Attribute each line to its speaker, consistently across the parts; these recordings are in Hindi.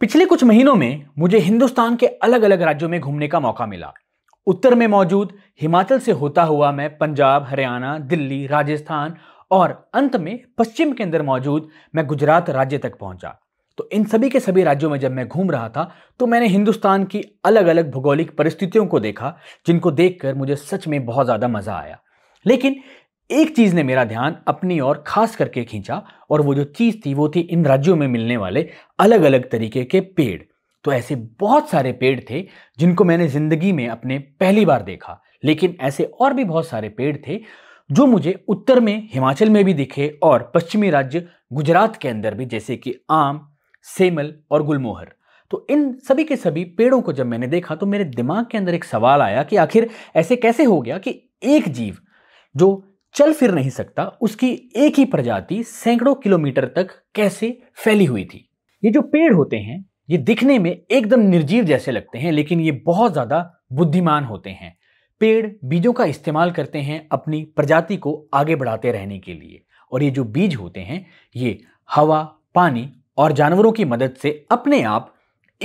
Speaker 1: पिछले कुछ महीनों में मुझे हिंदुस्तान के अलग अलग राज्यों में घूमने का मौका मिला उत्तर में मौजूद हिमाचल से होता हुआ मैं पंजाब हरियाणा दिल्ली राजस्थान और अंत में पश्चिम के अंदर मौजूद मैं गुजरात राज्य तक पहुंचा तो इन सभी के सभी राज्यों में जब मैं घूम रहा था तो मैंने हिंदुस्तान की अलग अलग भौगोलिक परिस्थितियों को देखा जिनको देखकर मुझे सच में बहुत ज़्यादा मज़ा आया लेकिन एक चीज़ ने मेरा ध्यान अपनी ओर खास करके खींचा और वो जो चीज़ थी वो थी इन राज्यों में मिलने वाले अलग अलग तरीके के पेड़ तो ऐसे बहुत सारे पेड़ थे जिनको मैंने ज़िंदगी में अपने पहली बार देखा लेकिन ऐसे और भी बहुत सारे पेड़ थे जो मुझे उत्तर में हिमाचल में भी दिखे और पश्चिमी राज्य गुजरात के अंदर भी जैसे कि आम सेमल और गुलमोहर तो इन सभी के सभी पेड़ों को जब मैंने देखा तो मेरे दिमाग के अंदर एक सवाल आया कि आखिर ऐसे कैसे हो गया कि एक जीव जो चल फिर नहीं सकता उसकी एक ही प्रजाति सैकड़ों किलोमीटर तक कैसे फैली हुई थी ये जो पेड़ होते हैं ये दिखने में एकदम निर्जीव जैसे लगते हैं लेकिन ये बहुत ज़्यादा बुद्धिमान होते हैं पेड़ बीजों का इस्तेमाल करते हैं अपनी प्रजाति को आगे बढ़ाते रहने के लिए और ये जो बीज होते हैं ये हवा पानी और जानवरों की मदद से अपने आप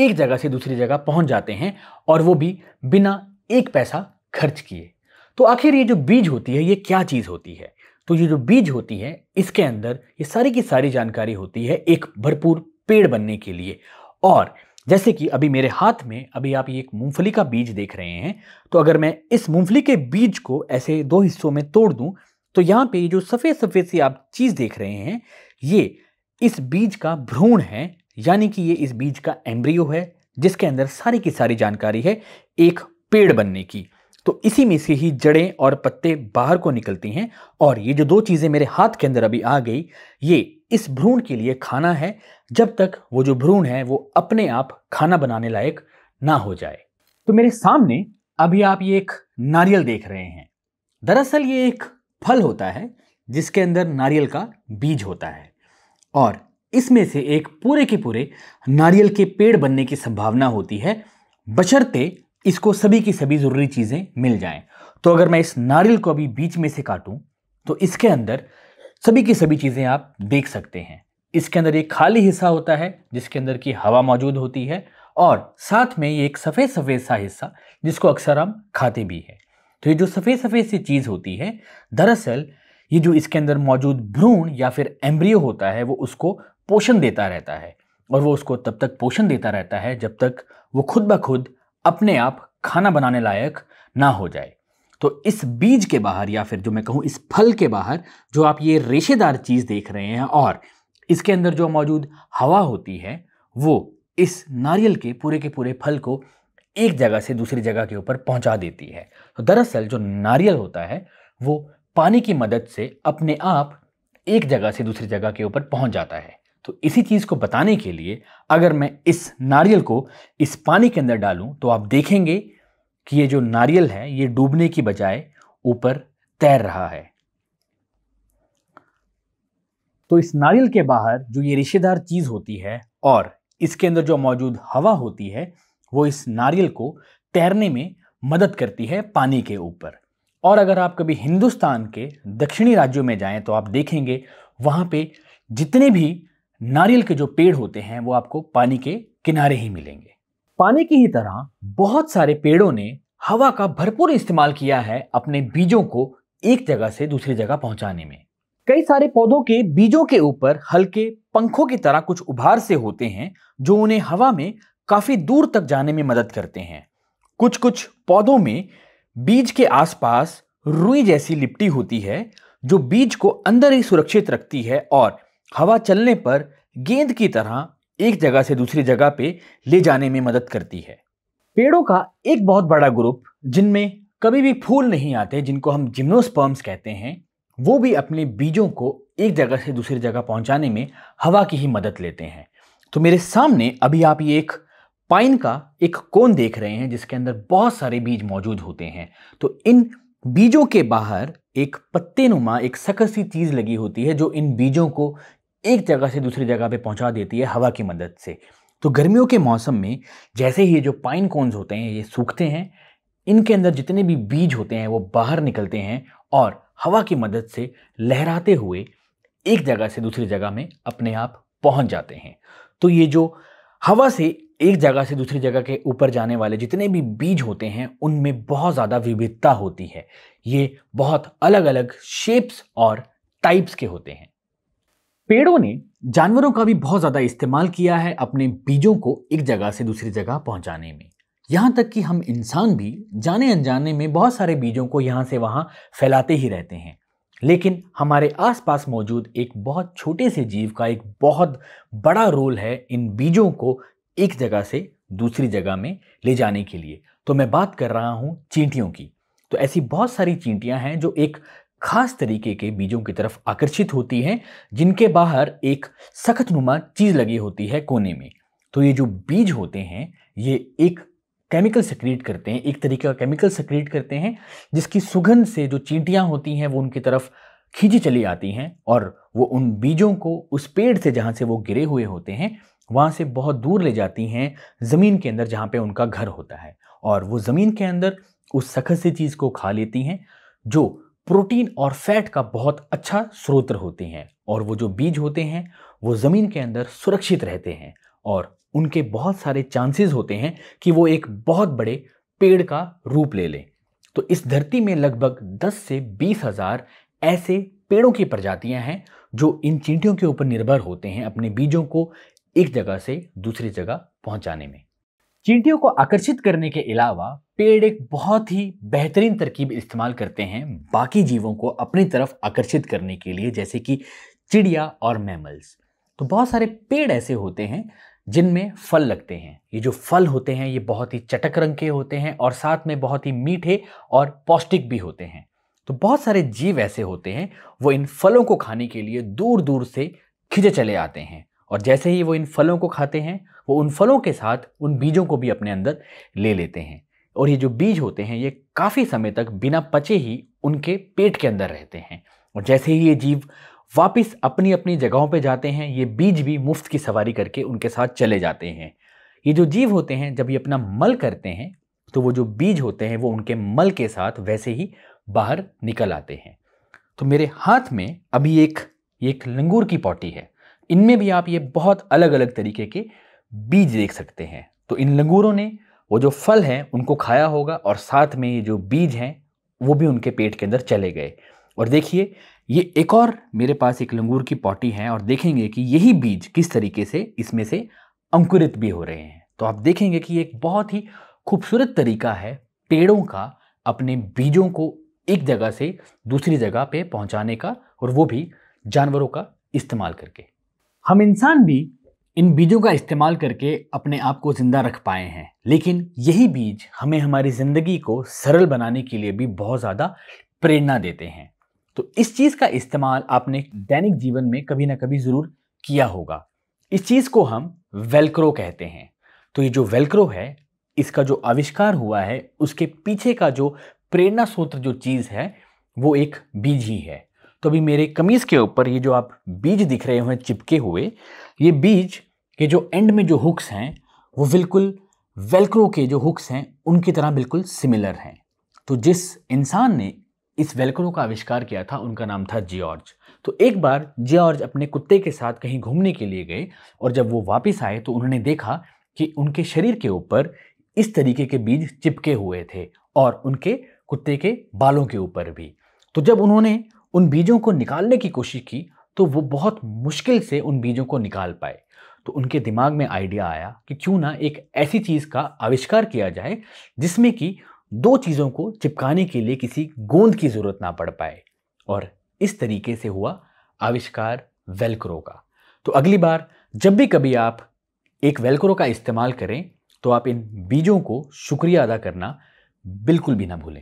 Speaker 1: एक जगह से दूसरी जगह पहुंच जाते हैं और वो भी बिना एक पैसा खर्च किए तो आखिर ये जो बीज होती है ये क्या चीज़ होती है तो ये जो बीज होती है इसके अंदर ये सारी की सारी जानकारी होती है एक भरपूर पेड़ बनने के लिए और जैसे कि अभी मेरे हाथ में अभी आप ये एक मूंगफली का बीज देख रहे हैं तो अगर मैं इस मूंगफली के बीज को ऐसे दो हिस्सों में तोड़ दूं तो यहाँ पे जो सफ़ेद सफ़ेद सी आप चीज़ देख रहे हैं ये इस बीज का भ्रूण है यानी कि ये इस बीज का एम्ब्रियो है जिसके अंदर सारी की सारी जानकारी है एक पेड़ बनने की तो इसी में से ही जड़ें और पत्ते बाहर को निकलती हैं और ये जो दो चीज़ें मेरे हाथ के अंदर अभी आ गई ये इस भ्रूण के लिए खाना है जब तक वो जो भ्रूण है वो अपने आप खाना बनाने लायक ना हो जाए तो मेरे सामने अभी आप ये एक नारियल देख रहे हैं दरअसल ये एक फल होता है जिसके अंदर नारियल का बीज होता है और इसमें से एक पूरे के पूरे नारियल के पेड़ बनने की संभावना होती है बशर्ते इसको सभी की सभी ज़रूरी चीज़ें मिल जाएं तो अगर मैं इस नारियल को अभी बीच में से काटूं तो इसके अंदर सभी की सभी चीज़ें आप देख सकते हैं इसके अंदर एक खाली हिस्सा होता है जिसके अंदर की हवा मौजूद होती है और साथ में ये एक सफ़ेद सफ़ेद सा हिस्सा जिसको अक्सर हम खाते भी हैं तो ये जो सफ़ेद सफ़ेद सी चीज़ होती है दरअसल ये जो इसके अंदर मौजूद भ्रूण या फिर एम्ब्रियो होता है वो उसको पोषण देता रहता है और वो उसको तब तक पोषण देता रहता है जब तक वो खुद ब खुद अपने आप खाना बनाने लायक ना हो जाए तो इस बीज के बाहर या फिर जो मैं कहूँ इस फल के बाहर जो आप ये रेशेदार चीज़ देख रहे हैं और इसके अंदर जो मौजूद हवा होती है वो इस नारियल के पूरे के पूरे फल को एक जगह से दूसरी जगह के ऊपर पहुंचा देती है तो दरअसल जो नारियल होता है वो पानी की मदद से अपने आप एक जगह से दूसरी जगह के ऊपर पहुंच जाता है तो इसी चीज़ को बताने के लिए अगर मैं इस नारियल को इस पानी के अंदर डालूं तो आप देखेंगे कि ये जो नारियल है ये डूबने की बजाय ऊपर तैर रहा है तो इस नारियल के बाहर जो ये रिश्तेदार चीज़ होती है और इसके अंदर जो मौजूद हवा होती है वो इस नारियल को तैरने में मदद करती है पानी के ऊपर और अगर आप कभी हिंदुस्तान के दक्षिणी राज्यों में जाएं तो आप देखेंगे वहाँ पे जितने भी नारियल के जो पेड़ होते हैं वो आपको पानी के किनारे ही मिलेंगे पानी की ही तरह बहुत सारे पेड़ों ने हवा का भरपूर इस्तेमाल किया है अपने बीजों को एक जगह से दूसरी जगह पहुंचाने में कई सारे पौधों के बीजों के ऊपर हल्के पंखों की तरह कुछ उभार से होते हैं जो उन्हें हवा में काफ़ी दूर तक जाने में मदद करते हैं कुछ कुछ पौधों में बीज के आसपास रुई जैसी लिपटी होती है जो बीज को अंदर ही सुरक्षित रखती है और हवा चलने पर गेंद की तरह एक जगह से दूसरी जगह पे ले जाने में मदद करती है पेड़ों का एक बहुत बड़ा ग्रुप जिनमें कभी भी फूल नहीं आते जिनको हम जिम्नोस्पर्म्स कहते हैं वो भी अपने बीजों को एक जगह से दूसरी जगह पहुंचाने में हवा की ही मदद लेते हैं तो मेरे सामने अभी आप ये एक पाइन का एक कोन देख रहे हैं जिसके अंदर बहुत सारे बीज मौजूद होते हैं तो इन बीजों के बाहर एक पत्ते नुमा एक सख्त सी चीज़ लगी होती है जो इन बीजों को एक जगह से दूसरी जगह पे पहुंचा देती है हवा की मदद से तो गर्मियों के मौसम में जैसे ही ये जो पाइन कॉन्स होते हैं ये सूखते हैं इनके अंदर जितने भी बीज होते हैं वो बाहर निकलते हैं और हवा की मदद से लहराते हुए एक जगह से दूसरी जगह में अपने आप पहुंच जाते हैं तो ये जो हवा से एक जगह से दूसरी जगह के ऊपर जाने वाले जितने भी बीज होते हैं उनमें बहुत ज़्यादा विविधता होती है ये बहुत अलग अलग शेप्स और टाइप्स के होते हैं पेड़ों ने जानवरों का भी बहुत ज़्यादा इस्तेमाल किया है अपने बीजों को एक जगह से दूसरी जगह पहुंचाने में यहाँ तक कि हम इंसान भी जाने अनजाने में बहुत सारे बीजों को यहाँ से वहाँ फैलाते ही रहते हैं लेकिन हमारे आसपास मौजूद एक बहुत छोटे से जीव का एक बहुत बड़ा रोल है इन बीजों को एक जगह से दूसरी जगह में ले जाने के लिए तो मैं बात कर रहा हूँ चींटियों की तो ऐसी बहुत सारी चींटियाँ हैं जो एक खास तरीके के बीजों की तरफ आकर्षित होती हैं जिनके बाहर एक सख्त नुमा चीज़ लगी होती है कोने में तो ये जो बीज होते हैं ये एक केमिकल सक्रिएट करते हैं एक तरीके का केमिकल सक्रिएट करते हैं जिसकी सुगंध से जो चींटियाँ होती हैं वो उनकी तरफ खींची चली आती हैं और वो उन बीजों को उस पेड़ से जहाँ से वो गिरे हुए होते हैं वहाँ से बहुत दूर ले जाती हैं ज़मीन के अंदर जहाँ पे उनका घर होता है और वो ज़मीन के अंदर उस सखत सी चीज़ को खा लेती हैं जो प्रोटीन और फैट का बहुत अच्छा स्रोत होते हैं और वो जो बीज होते हैं वो ज़मीन के अंदर सुरक्षित रहते हैं और उनके बहुत सारे चांसेस होते हैं कि वो एक बहुत बड़े पेड़ का रूप ले लें तो इस धरती में लगभग 10 से बीस हज़ार ऐसे पेड़ों की प्रजातियां हैं जो इन चींटियों के ऊपर निर्भर होते हैं अपने बीजों को एक जगह से दूसरी जगह पहुंचाने में चींटियों को आकर्षित करने के अलावा पेड़ एक बहुत ही बेहतरीन तरकीब इस्तेमाल करते हैं बाकी जीवों को अपनी तरफ आकर्षित करने के लिए जैसे कि चिड़िया और मैमल्स तो बहुत सारे पेड़ ऐसे होते हैं जिनमें फल लगते हैं ये जो फल होते हैं ये बहुत ही चटक रंग के होते हैं और साथ में बहुत ही मीठे और पौष्टिक भी होते हैं तो बहुत सारे जीव ऐसे होते हैं वो इन फलों को खाने के लिए दूर दूर से खिंचे चले आते हैं और जैसे ही वो इन फलों को खाते हैं वो उन फलों के साथ उन बीजों को भी अपने अंदर ले लेते हैं और ये जो बीज होते हैं ये काफ़ी समय तक बिना पचे ही उनके पेट के अंदर रहते हैं और जैसे ही ये जीव वापस अपनी अपनी जगहों पे जाते हैं ये बीज भी मुफ्त की सवारी करके उनके साथ चले जाते हैं ये जो जीव होते हैं जब ये अपना मल करते हैं तो वो जो बीज होते हैं वो उनके मल के साथ वैसे ही बाहर निकल आते हैं तो मेरे हाथ में अभी एक एक लंगूर की पॉटी है इनमें भी आप ये बहुत अलग अलग तरीके के बीज देख सकते हैं तो इन लंगूरों ने वो जो फल हैं उनको खाया होगा और साथ में ये जो बीज हैं वो भी उनके पेट के अंदर चले गए और देखिए ये एक और मेरे पास एक लंगूर की पॉटी है और देखेंगे कि यही बीज किस तरीके से इसमें से अंकुरित भी हो रहे हैं तो आप देखेंगे कि एक बहुत ही खूबसूरत तरीका है पेड़ों का अपने बीजों को एक जगह से दूसरी जगह पे पहुंचाने का और वो भी जानवरों का इस्तेमाल करके हम इंसान भी इन बीजों का इस्तेमाल करके अपने आप को ज़िंदा रख पाए हैं लेकिन यही बीज हमें हमारी ज़िंदगी को सरल बनाने के लिए भी बहुत ज़्यादा प्रेरणा देते हैं तो इस चीज़ का इस्तेमाल आपने दैनिक जीवन में कभी ना कभी ज़रूर किया होगा इस चीज़ को हम वेलक्रो कहते हैं तो ये जो वेलक्रो है इसका जो आविष्कार हुआ है उसके पीछे का जो प्रेरणा सूत्र जो चीज़ है वो एक बीज ही है तो अभी मेरे कमीज़ के ऊपर ये जो आप बीज दिख रहे हैं चिपके हुए ये बीज के जो एंड में जो हुक्स हैं वो बिल्कुल वेलक्रो के जो हुक्स हैं उनकी तरह बिल्कुल सिमिलर हैं तो जिस इंसान ने इस वेलक्रो का आविष्कार किया था उनका नाम था जॉर्ज तो एक बार जॉर्ज अपने कुत्ते के साथ कहीं घूमने के लिए गए और जब वो वापस आए तो उन्होंने देखा कि उनके शरीर के ऊपर इस तरीके के बीज चिपके हुए थे और उनके कुत्ते के बालों के ऊपर भी तो जब उन्होंने उन बीजों को निकालने की कोशिश की तो वो बहुत मुश्किल से उन बीजों को निकाल पाए तो उनके दिमाग में आइडिया आया कि क्यों ना एक ऐसी चीज़ का आविष्कार किया जाए जिसमें कि दो चीज़ों को चिपकाने के लिए किसी गोंद की ज़रूरत ना पड़ पाए और इस तरीके से हुआ आविष्कार वेलक्रो का तो अगली बार जब भी कभी आप एक वेलक्रो का इस्तेमाल करें तो आप इन बीजों को शुक्रिया अदा करना बिल्कुल भी ना भूलें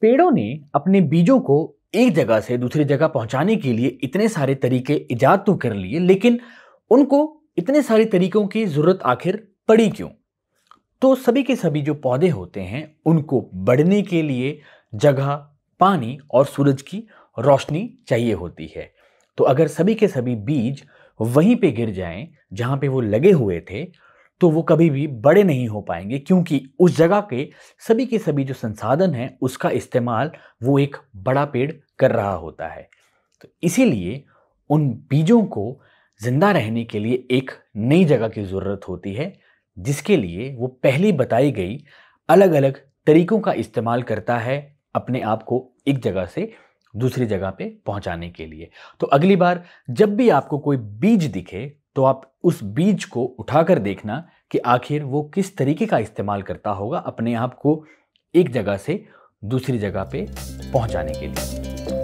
Speaker 1: पेड़ों ने अपने बीजों को एक जगह से दूसरी जगह पहुंचाने के लिए इतने सारे तरीके ईजाद तो कर लिए लेकिन उनको इतने सारे तरीक़ों की ज़रूरत आखिर पड़ी क्यों तो सभी के सभी जो पौधे होते हैं उनको बढ़ने के लिए जगह पानी और सूरज की रोशनी चाहिए होती है तो अगर सभी के सभी बीज वहीं पे गिर जाएं जहां पे वो लगे हुए थे तो वो कभी भी बड़े नहीं हो पाएंगे क्योंकि उस जगह के सभी के सभी जो संसाधन हैं उसका इस्तेमाल वो एक बड़ा पेड़ कर रहा होता है तो इसीलिए उन बीजों को ज़िंदा रहने के लिए एक नई जगह की ज़रूरत होती है जिसके लिए वो पहली बताई गई अलग अलग तरीकों का इस्तेमाल करता है अपने आप को एक जगह से दूसरी जगह पे पहुंचाने के लिए तो अगली बार जब भी आपको कोई बीज दिखे तो आप उस बीज को उठाकर देखना कि आखिर वो किस तरीके का इस्तेमाल करता होगा अपने आप को एक जगह से दूसरी जगह पे पहुंचाने के लिए